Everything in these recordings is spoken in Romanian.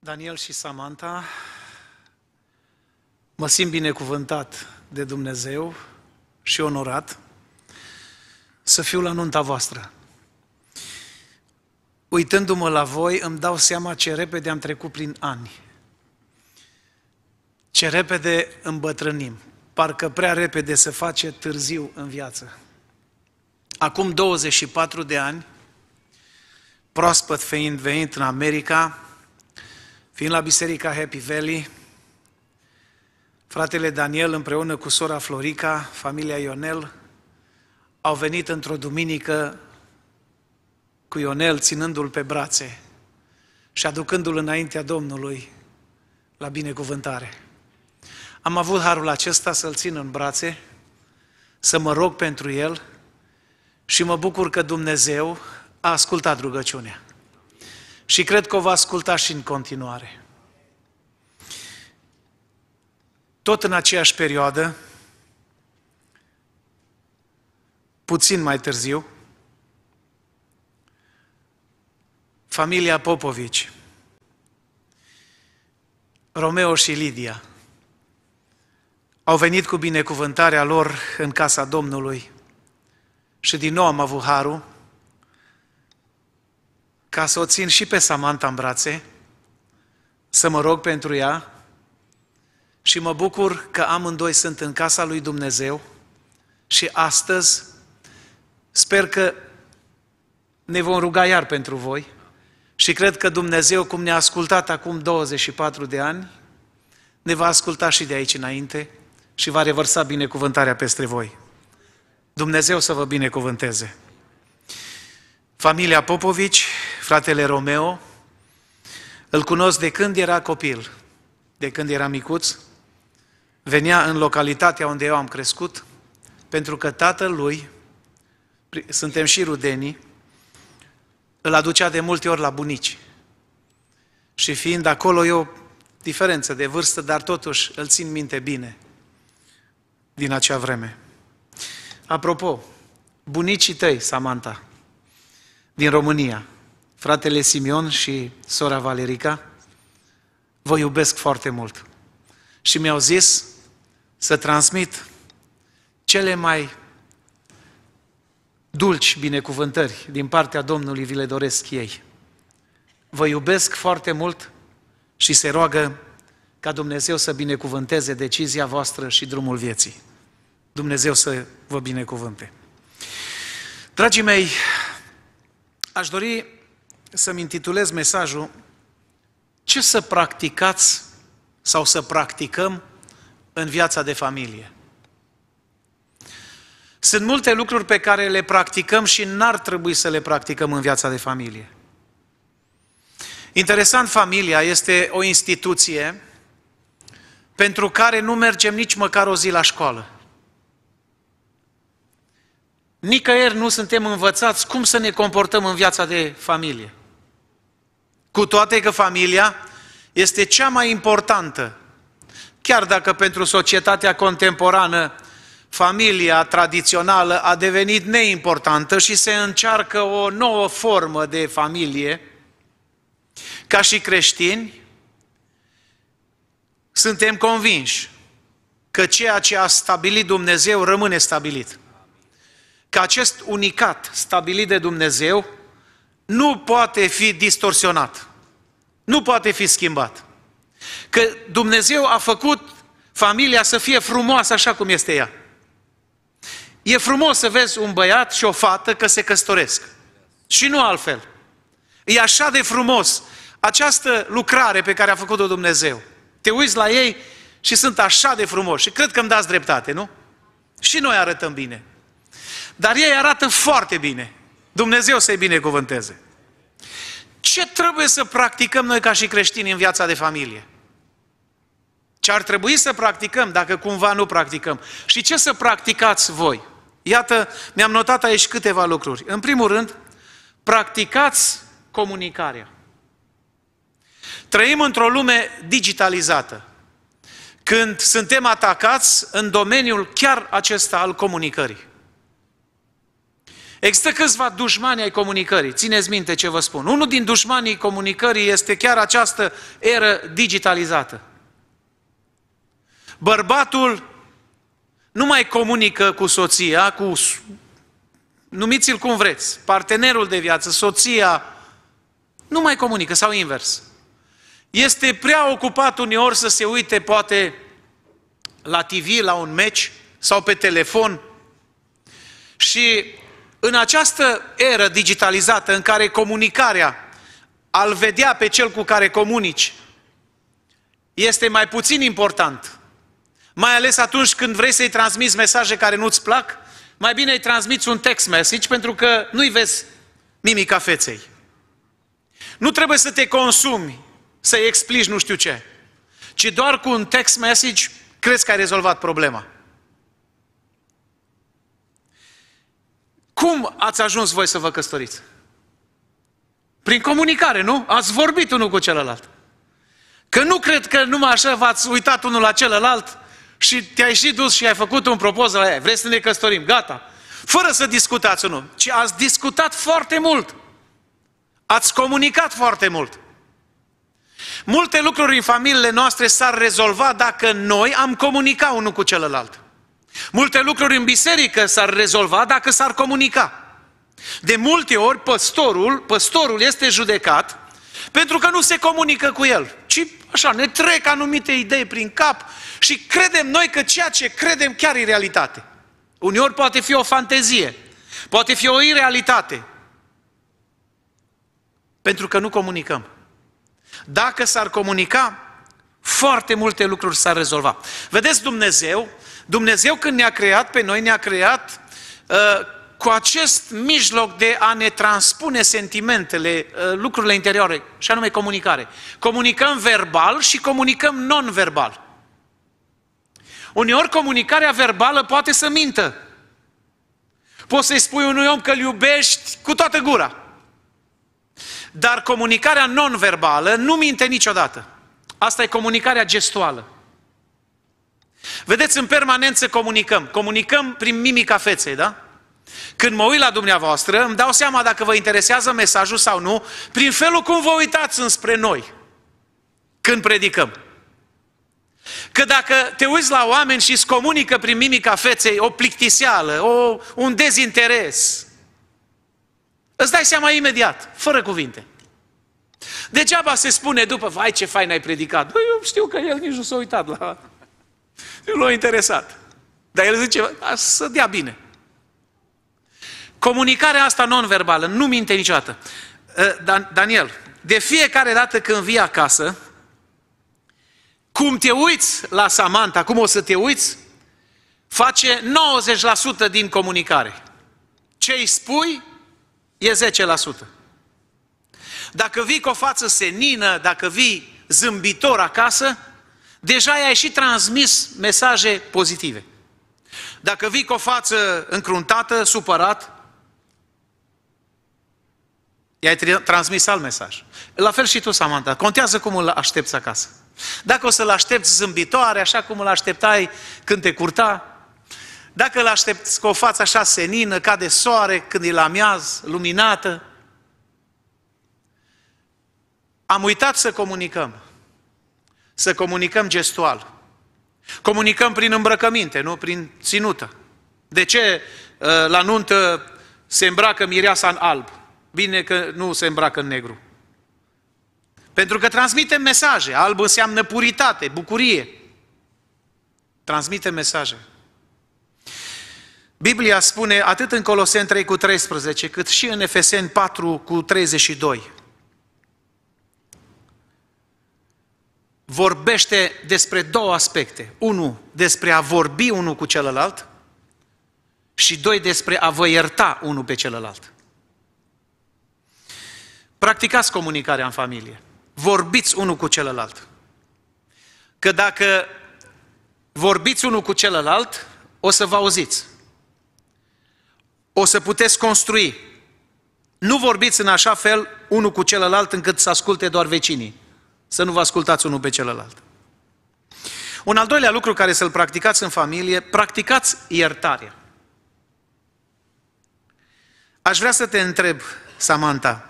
Daniel și Samantha, mă simt binecuvântat de Dumnezeu și onorat să fiu la nunta voastră. Uitându-mă la voi, îmi dau seama ce repede am trecut prin ani. Ce repede îmbătrânim. Parcă prea repede se face târziu în viață. Acum 24 de ani, proaspăt fiind venit în America, Fiind la Biserica Happy Valley, fratele Daniel împreună cu sora Florica, familia Ionel, au venit într-o duminică cu Ionel ținându-l pe brațe și aducându-l înaintea Domnului la binecuvântare. Am avut harul acesta să-l țin în brațe, să mă rog pentru el și mă bucur că Dumnezeu a ascultat rugăciunea. Și cred că o va asculta și în continuare. Tot în aceeași perioadă, puțin mai târziu, familia Popovici, Romeo și Lidia, au venit cu binecuvântarea lor în casa Domnului și din nou am avut harul ca să o țin și pe Samantha în brațe, să mă rog pentru ea și mă bucur că amândoi sunt în casa lui Dumnezeu și astăzi sper că ne vom ruga iar pentru voi și cred că Dumnezeu, cum ne-a ascultat acum 24 de ani, ne va asculta și de aici înainte și va revărsa binecuvântarea peste voi. Dumnezeu să vă binecuvânteze! Familia Popovici, fratele Romeo, îl cunosc de când era copil, de când era micuț, venea în localitatea unde eu am crescut, pentru că tatăl lui, suntem și rudenii, îl aducea de multe ori la bunici. Și fiind acolo eu diferență de vârstă, dar totuși îl țin minte bine din acea vreme. Apropo, bunicii tăi, Samantha, din România, fratele Simion și sora Valerica, vă iubesc foarte mult. Și mi-au zis să transmit cele mai dulci binecuvântări din partea Domnului, vi le doresc ei. Vă iubesc foarte mult și se roagă ca Dumnezeu să binecuvânteze decizia voastră și drumul vieții. Dumnezeu să vă binecuvânte. Dragii mei, aș dori să-mi intitulez mesajul Ce să practicați sau să practicăm în viața de familie? Sunt multe lucruri pe care le practicăm și n-ar trebui să le practicăm în viața de familie. Interesant, familia este o instituție pentru care nu mergem nici măcar o zi la școală. Nicăieri nu suntem învățați cum să ne comportăm în viața de familie. Cu toate că familia este cea mai importantă. Chiar dacă pentru societatea contemporană familia tradițională a devenit neimportantă și se încearcă o nouă formă de familie, ca și creștini, suntem convinși că ceea ce a stabilit Dumnezeu rămâne stabilit. Că acest unicat stabilit de Dumnezeu nu poate fi distorsionat. Nu poate fi schimbat. Că Dumnezeu a făcut familia să fie frumoasă așa cum este ea. E frumos să vezi un băiat și o fată că se căsătoresc. Și nu altfel. E așa de frumos această lucrare pe care a făcut-o Dumnezeu. Te uiți la ei și sunt așa de frumoși. Și cred că îmi dați dreptate, nu? Și noi arătăm bine. Dar ei arată foarte bine. Dumnezeu să-i binecuvânteze. Ce trebuie să practicăm noi ca și creștini în viața de familie? Ce ar trebui să practicăm dacă cumva nu practicăm? Și ce să practicați voi? Iată, mi-am notat aici câteva lucruri. În primul rând, practicați comunicarea. Trăim într-o lume digitalizată. Când suntem atacați în domeniul chiar acesta al comunicării. Există câțiva dușmani ai comunicării. Țineți minte ce vă spun. Unul din dușmanii comunicării este chiar această eră digitalizată. Bărbatul nu mai comunică cu soția, cu numiți-l cum vreți, partenerul de viață, soția, nu mai comunică sau invers. Este prea ocupat uneori să se uite poate la TV, la un meci sau pe telefon și în această eră digitalizată în care comunicarea, al vedea pe cel cu care comunici, este mai puțin important, mai ales atunci când vrei să-i transmiți mesaje care nu-ți plac, mai bine îi transmiți un text message pentru că nu-i vezi mimica feței. Nu trebuie să te consumi, să-i explici nu știu ce, ci doar cu un text message crezi că ai rezolvat problema. Cum ați ajuns voi să vă căsătoriți? Prin comunicare, nu? Ați vorbit unul cu celălalt. Că nu cred că numai așa v-ați uitat unul la celălalt și te-ai și dus și ai făcut un propoz la ea. Vrei să ne căsătorim? Gata. Fără să discutați unul. Ci ați discutat foarte mult. Ați comunicat foarte mult. Multe lucruri în familiile noastre s-ar rezolva dacă noi am comunicat unul cu celălalt. Multe lucruri în biserică s-ar rezolva dacă s-ar comunica. De multe ori păstorul, păstorul este judecat pentru că nu se comunică cu el, ci așa, ne trec anumite idei prin cap și credem noi că ceea ce credem chiar e realitate. Uneori poate fi o fantezie, poate fi o irealitate, pentru că nu comunicăm. Dacă s-ar comunica, foarte multe lucruri s-ar rezolva. Vedeți Dumnezeu, Dumnezeu când ne-a creat pe noi, ne-a creat uh, cu acest mijloc de a ne transpune sentimentele, uh, lucrurile interioare, și anume comunicare. Comunicăm verbal și comunicăm non-verbal. Uneori comunicarea verbală poate să mintă. Poți să-i spui unui om că îl iubești cu toată gura. Dar comunicarea non-verbală nu minte niciodată. Asta e comunicarea gestuală. Vedeți, în permanență comunicăm. Comunicăm prin mimica feței, da? Când mă uit la dumneavoastră, îmi dau seama dacă vă interesează mesajul sau nu, prin felul cum vă uitați înspre noi când predicăm. Că dacă te uiți la oameni și îți comunică prin mimica feței o plictiseală, o, un dezinteres, îți dai seama imediat, fără cuvinte. Degeaba se spune după, vai ce fain ai predicat. Bă, eu știu că el nici nu s-a uitat la... Nu l-a interesat. Dar el zice, să dea bine. Comunicarea asta non-verbală, nu minte niciodată. Ă, Dan- Daniel, de fiecare dată când vii acasă, cum te uiți la Samantha, cum o să te uiți, face 90% din comunicare. Ce îi spui e 10%. Dacă vii cu o față senină, dacă vii zâmbitor acasă, deja ai și transmis mesaje pozitive. Dacă vii cu o față încruntată, supărat, i-ai transmis alt mesaj. La fel și tu, Samantha, contează cum îl aștepți acasă. Dacă o să-l aștepți zâmbitoare, așa cum îl așteptai când te curta, dacă îl aștepți cu o față așa senină, ca de soare, când e la miaz, luminată, am uitat să comunicăm. Să comunicăm gestual. Comunicăm prin îmbrăcăminte, nu prin ținută. De ce uh, la nuntă se îmbracă mireasa în alb? Bine că nu se îmbracă în negru. Pentru că transmite mesaje. Alb înseamnă puritate, bucurie. Transmite mesaje. Biblia spune atât în Coloseni 3 cu 13, cât și în Efeseni 4 cu 32. vorbește despre două aspecte. unu despre a vorbi unul cu celălalt și doi, despre a vă ierta unul pe celălalt. Practicați comunicarea în familie. Vorbiți unul cu celălalt. Că dacă vorbiți unul cu celălalt, o să vă auziți. O să puteți construi. Nu vorbiți în așa fel unul cu celălalt încât să asculte doar vecinii să nu vă ascultați unul pe celălalt. Un al doilea lucru care să-l practicați în familie, practicați iertarea. Aș vrea să te întreb, Samantha,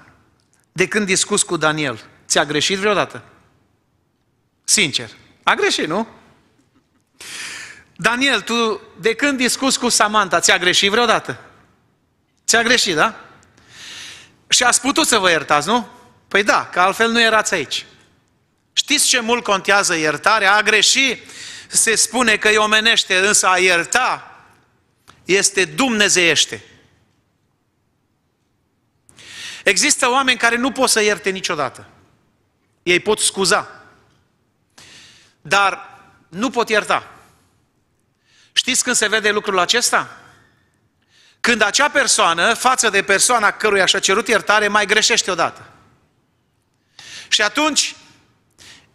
de când discuți cu Daniel, ți-a greșit vreodată? Sincer. A greșit, nu? Daniel, tu de când discuți cu Samantha, ți-a greșit vreodată? Ți-a greșit, da? Și ați putut să vă iertați, nu? Păi da, că altfel nu erați aici. Știți ce mult contează iertarea? A greși se spune că e omenește, însă a ierta este dumnezeiește. Există oameni care nu pot să ierte niciodată. Ei pot scuza. Dar nu pot ierta. Știți când se vede lucrul acesta? Când acea persoană, față de persoana căruia și-a cerut iertare, mai greșește odată. Și atunci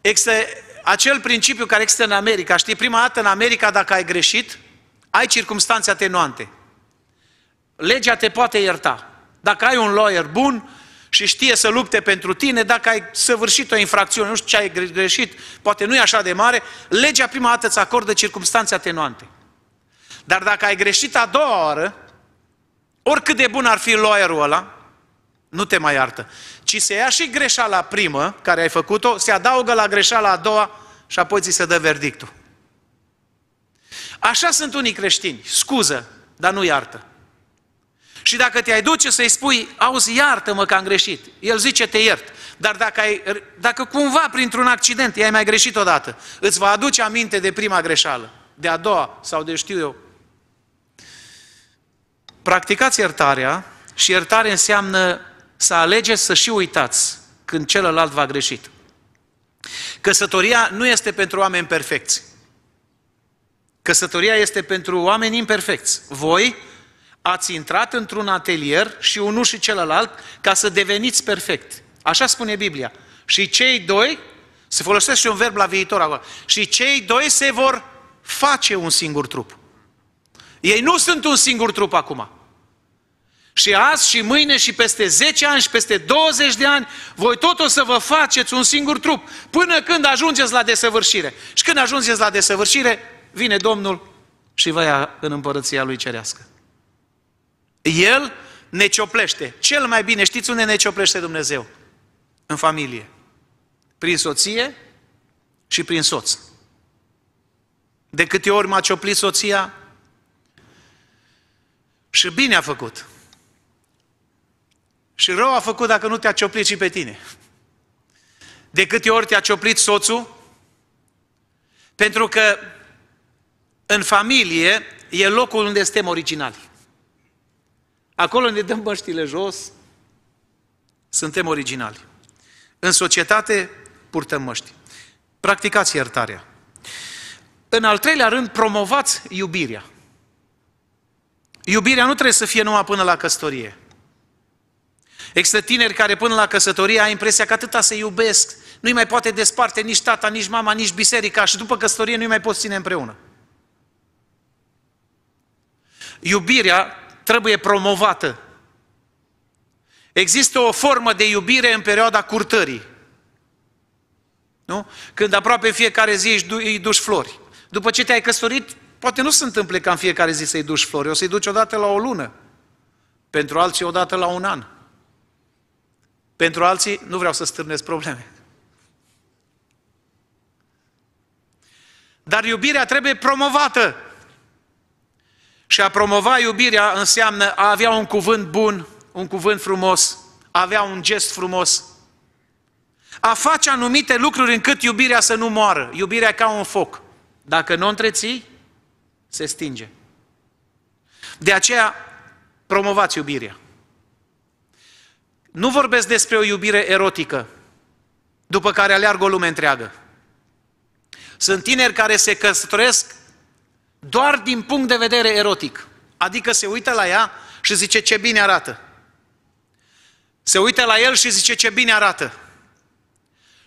este acel principiu care există în America. Știi, prima dată în America, dacă ai greșit, ai circunstanțe atenuante. Legea te poate ierta. Dacă ai un lawyer bun și știe să lupte pentru tine, dacă ai săvârșit o infracțiune, nu știu ce ai greșit, poate nu e așa de mare, legea prima dată îți acordă circunstanțe atenuante. Dar dacă ai greșit a doua oară, oricât de bun ar fi lawyerul ăla, nu te mai iartă ci se ia și greșeala primă, care ai făcut-o, se adaugă la greșeala a doua și apoi ți se dă verdictul. Așa sunt unii creștini, scuză, dar nu iartă. Și dacă te-ai duce să-i spui, auzi, iartă-mă că am greșit, el zice, te iert. Dar dacă, ai, dacă cumva printr-un accident i-ai mai greșit odată, îți va aduce aminte de prima greșeală, de a doua sau de știu eu. Practicați iertarea și iertare înseamnă să alegeți să și uitați când celălalt va greșit. Căsătoria nu este pentru oameni perfecți. Căsătoria este pentru oameni imperfecți. Voi ați intrat într-un atelier și unul și celălalt ca să deveniți perfect. Așa spune Biblia. Și cei doi, se folosesc și un verb la viitor acolo, și cei doi se vor face un singur trup. Ei nu sunt un singur trup acum. Și azi și mâine și peste 10 ani și peste 20 de ani, voi tot o să vă faceți un singur trup, până când ajungeți la desăvârșire. Și când ajungeți la desăvârșire, vine Domnul și vă ia în împărăția Lui Cerească. El ne cioplește. Cel mai bine, știți unde ne cioplește Dumnezeu? În familie. Prin soție și prin soț. De câte ori m-a cioplit soția, și bine a făcut. Și rău a făcut dacă nu te-a cioplit și pe tine. De câte ori te-a cioplit soțul? Pentru că în familie e locul unde suntem originali. Acolo ne dăm băștile jos, suntem originali. În societate purtăm măști. Practicați iertarea. În al treilea rând, promovați iubirea. Iubirea nu trebuie să fie numai până la căsătorie. Există tineri care până la căsătorie ai impresia că atâta se iubesc, nu-i mai poate desparte nici tata, nici mama, nici biserica și după căsătorie nu-i mai poți ține împreună. Iubirea trebuie promovată. Există o formă de iubire în perioada curtării. Nu? Când aproape fiecare zi îi duci flori. După ce te-ai căsătorit, poate nu se întâmple ca în fiecare zi să-i duci flori, o să-i duci odată la o lună, pentru alții odată la un an. Pentru alții, nu vreau să stârnesc probleme. Dar iubirea trebuie promovată. Și a promova iubirea înseamnă a avea un cuvânt bun, un cuvânt frumos, a avea un gest frumos, a face anumite lucruri încât iubirea să nu moară. Iubirea ca un foc. Dacă nu o întreții, se stinge. De aceea, promovați iubirea. Nu vorbesc despre o iubire erotică, după care aleargă o lume întreagă. Sunt tineri care se căsătoresc doar din punct de vedere erotic. Adică se uită la ea și zice ce bine arată. Se uită la el și zice ce bine arată.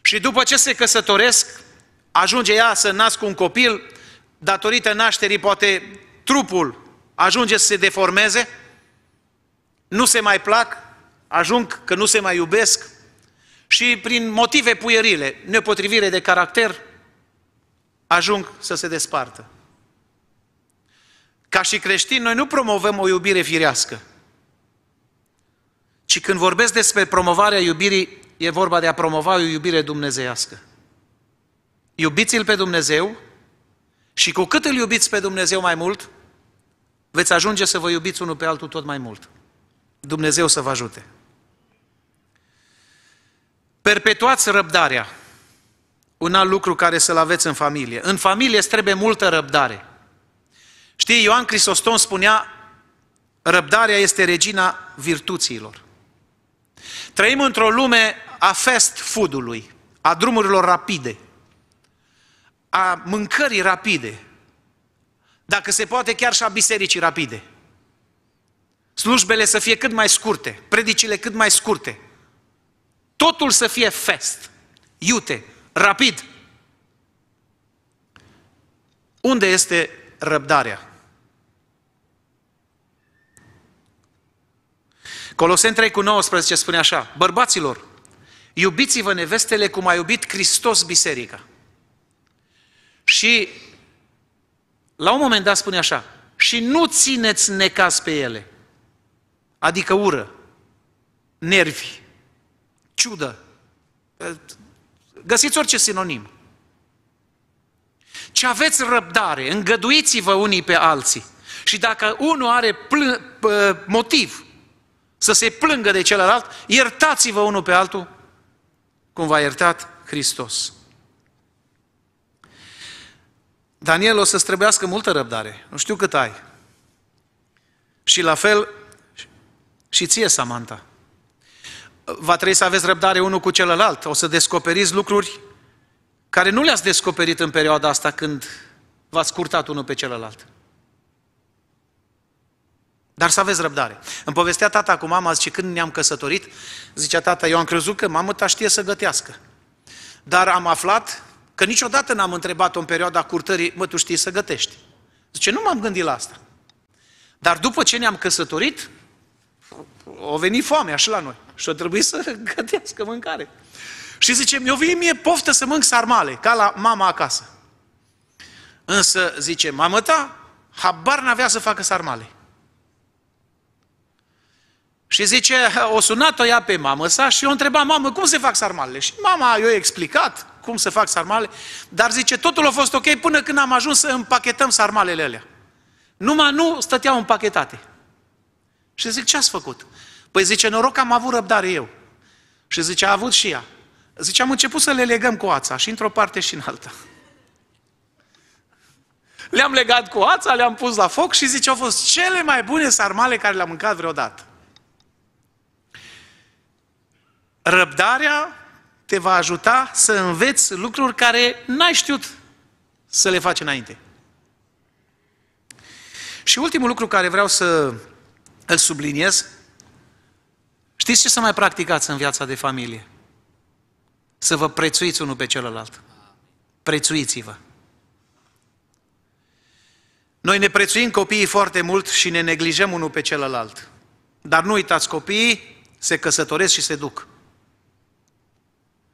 Și după ce se căsătoresc, ajunge ea să nască un copil, datorită nașterii poate trupul ajunge să se deformeze, nu se mai plac, ajung că nu se mai iubesc și prin motive puierile, nepotrivire de caracter, ajung să se despartă. Ca și creștini, noi nu promovăm o iubire firească, ci când vorbesc despre promovarea iubirii, e vorba de a promova o iubire dumnezeiască. Iubiți-L pe Dumnezeu și cu cât îl iubiți pe Dumnezeu mai mult, veți ajunge să vă iubiți unul pe altul tot mai mult. Dumnezeu să vă ajute! Perpetuați răbdarea. Un alt lucru care să-l aveți în familie. În familie îți trebuie multă răbdare. Știi, Ioan Crisostom spunea, răbdarea este regina virtuților. Trăim într-o lume a fast food-ului, a drumurilor rapide, a mâncării rapide, dacă se poate chiar și a bisericii rapide. Slujbele să fie cât mai scurte, predicile cât mai scurte, Totul să fie fest, iute, rapid. Unde este răbdarea? Coloseni 3 cu 19 spune așa, bărbaților, iubiți-vă nevestele cum a iubit Hristos biserica. Și la un moment dat spune așa, și nu țineți necaz pe ele, adică ură, nervi, ciudă. Găsiți orice sinonim. Ce aveți răbdare, îngăduiți-vă unii pe alții. Și dacă unul are motiv să se plângă de celălalt, iertați-vă unul pe altul cum v-a iertat Hristos. Daniel, o să-ți trebuiască multă răbdare. Nu știu cât ai. Și la fel și ție, Samantha va trebui să aveți răbdare unul cu celălalt. O să descoperiți lucruri care nu le-ați descoperit în perioada asta când v-ați curtat unul pe celălalt. Dar să aveți răbdare. Îmi povestea tata cu mama, zice, când ne-am căsătorit, zicea tata, eu am crezut că mamă ta știe să gătească. Dar am aflat că niciodată n-am întrebat-o în perioada curtării, mă, tu știi să gătești. Zice, nu m-am gândit la asta. Dar după ce ne-am căsătorit, o venit foame și la noi. Și o trebuie să gătească mâncare. Și zice, mi-o vine mie poftă să mănânc sarmale, ca la mama acasă. Însă, zice, mamă ta, habar n-avea să facă sarmale. Și zice, o sunat-o ea pe mamă sa și o întreba, mamă, cum se fac sarmalele? Și mama i-a explicat cum se fac sarmale. dar zice, totul a fost ok până când am ajuns să împachetăm sarmalele alea. Numai nu stăteau împachetate. Și zic, ce ați făcut? Păi zice, noroc că am avut răbdare eu. Și zice, a avut și ea. Zice, am început să le legăm cu ața, și într-o parte și în alta. Le-am legat cu ața, le-am pus la foc și zice, au fost cele mai bune sarmale care le-am mâncat vreodată. Răbdarea te va ajuta să înveți lucruri care n-ai știut să le faci înainte. Și ultimul lucru care vreau să îl subliniez. Știți ce să mai practicați în viața de familie? Să vă prețuiți unul pe celălalt. Prețuiți-vă. Noi ne prețuim copiii foarte mult și ne neglijăm unul pe celălalt. Dar nu uitați, copiii se căsătoresc și se duc.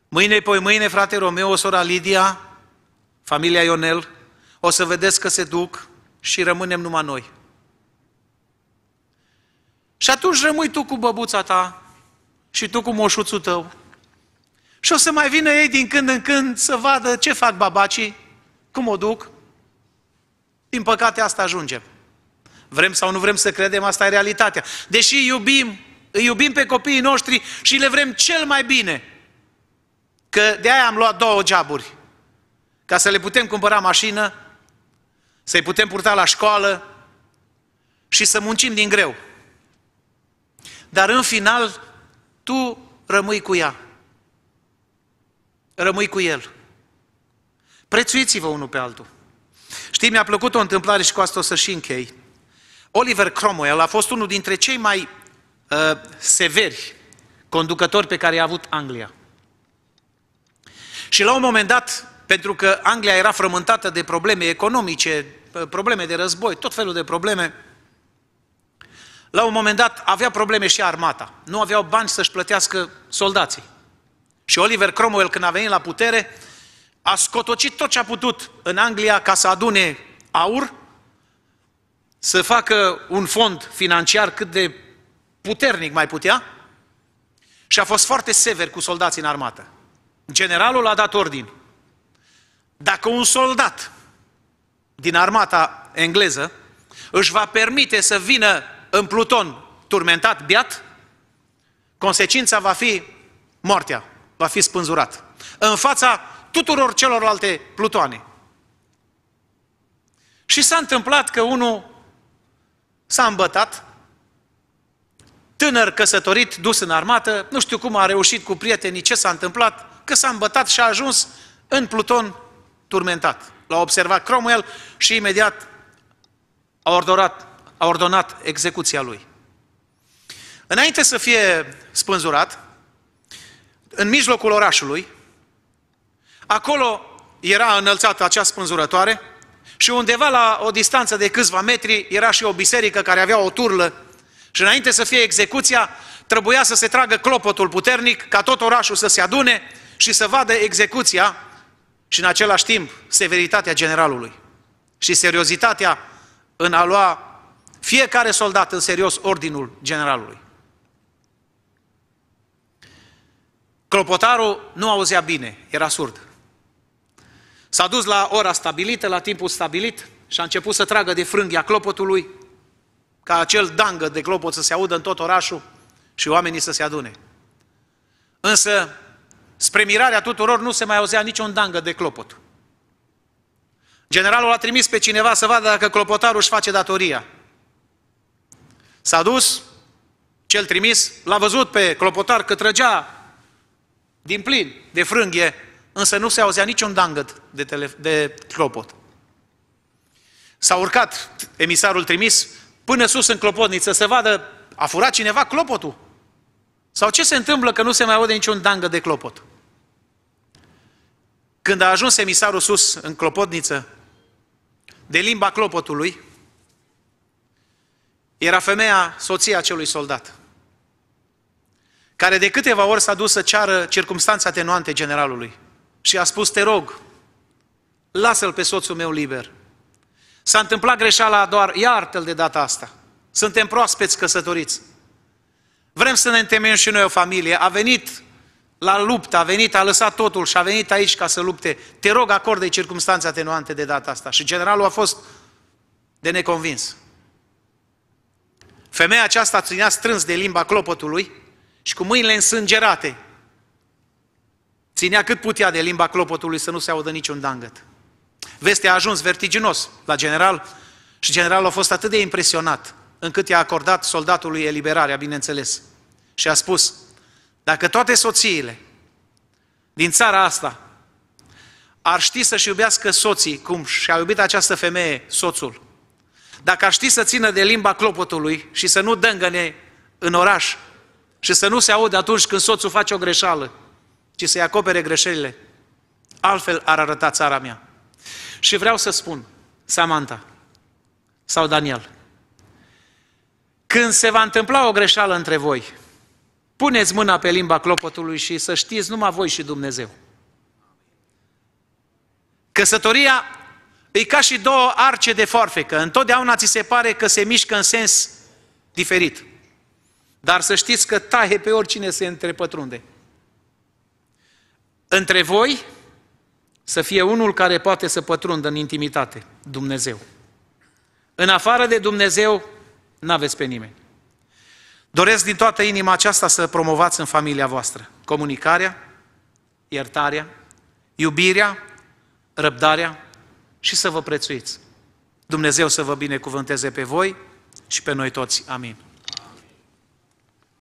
Mâine, poi mâine, frate Romeo, sora Lidia, familia Ionel, o să vedeți că se duc și rămânem numai noi. Și atunci rămâi tu cu băbuța ta și tu cu moșuțul tău. Și o să mai vină ei din când în când să vadă ce fac babacii, cum o duc. Din păcate asta ajungem. Vrem sau nu vrem să credem, asta e realitatea. Deși iubim, îi iubim pe copiii noștri și le vrem cel mai bine. Că de-aia am luat două geaburi. Ca să le putem cumpăra mașină, să-i putem purta la școală și să muncim din greu dar în final tu rămâi cu ea. Rămâi cu el. Prețuiți-vă unul pe altul. Știi, mi-a plăcut o întâmplare și cu asta o să și închei. Oliver Cromwell a fost unul dintre cei mai uh, severi conducători pe care i-a avut Anglia. Și la un moment dat, pentru că Anglia era frământată de probleme economice, uh, probleme de război, tot felul de probleme, la un moment dat avea probleme și armata. Nu aveau bani să-și plătească soldații. Și Oliver Cromwell, când a venit la putere, a scotocit tot ce a putut în Anglia ca să adune aur, să facă un fond financiar cât de puternic mai putea și a fost foarte sever cu soldații în armată. Generalul a dat ordin. Dacă un soldat din armata engleză își va permite să vină în Pluton, turmentat, biat, consecința va fi moartea, va fi spânzurat. În fața tuturor celorlalte plutoane. Și s-a întâmplat că unul s-a îmbătat, tânăr căsătorit, dus în armată, nu știu cum a reușit cu prietenii, ce s-a întâmplat, că s-a îmbătat și a ajuns în Pluton turmentat. L-a observat Cromwell și imediat a ordonat a ordonat execuția lui. Înainte să fie spânzurat, în mijlocul orașului, acolo era înălțată acea spânzurătoare și undeva la o distanță de câțiva metri era și o biserică care avea o turlă și înainte să fie execuția, trebuia să se tragă clopotul puternic ca tot orașul să se adune și să vadă execuția și în același timp severitatea generalului și seriozitatea în a lua fiecare soldat în serios ordinul generalului. Clopotarul nu auzea bine, era surd. S-a dus la ora stabilită, la timpul stabilit și a început să tragă de frânghia clopotului ca acel dangă de clopot să se audă în tot orașul și oamenii să se adune. Însă, spre mirarea tuturor, nu se mai auzea niciun dangă de clopot. Generalul a trimis pe cineva să vadă dacă clopotarul își face datoria. S-a dus, cel trimis, l-a văzut pe clopotar că trăgea din plin de frânghie, însă nu se auzea niciun dangăt de, tele, de clopot. S-a urcat emisarul trimis până sus în clopotniță să vadă a furat cineva clopotul. Sau ce se întâmplă că nu se mai aude niciun dangă de clopot? Când a ajuns emisarul sus în clopotniță, de limba clopotului, era femeia, soția acelui soldat, care de câteva ori s-a dus să ceară circumstanțe atenuante generalului și a spus, te rog, lasă-l pe soțul meu liber. S-a întâmplat greșeala doar, iartă-l de data asta. Suntem proaspeți căsătoriți. Vrem să ne întemeiem și noi o familie. A venit la luptă, a venit, a lăsat totul și a venit aici ca să lupte. Te rog, acordă-i circumstanțe atenuante de data asta. Și generalul a fost de neconvins. Femeia aceasta ținea strâns de limba clopotului și cu mâinile însângerate ținea cât putea de limba clopotului să nu se audă niciun dangăt. Vestea a ajuns vertiginos la general și generalul a fost atât de impresionat încât i-a acordat soldatului eliberarea, bineînțeles. Și a spus, dacă toate soțiile din țara asta ar ști să-și iubească soții cum și-a iubit această femeie soțul, dacă ar ști să țină de limba clopotului și să nu dângăne în oraș și să nu se audă atunci când soțul face o greșeală, ci să-i acopere greșelile, altfel ar arăta țara mea. Și vreau să spun, Samantha sau Daniel, când se va întâmpla o greșeală între voi, puneți mâna pe limba clopotului și să știți numai voi și Dumnezeu. Căsătoria E ca și două arce de foarfecă. Întotdeauna ți se pare că se mișcă în sens diferit. Dar să știți că taie pe oricine se întrepătrunde. Între voi să fie unul care poate să pătrundă în intimitate, Dumnezeu. În afară de Dumnezeu, n-aveți pe nimeni. Doresc din toată inima aceasta să promovați în familia voastră comunicarea, iertarea, iubirea, răbdarea, și să vă prețuiți. Dumnezeu să vă binecuvânteze pe voi și pe noi toți. Amin.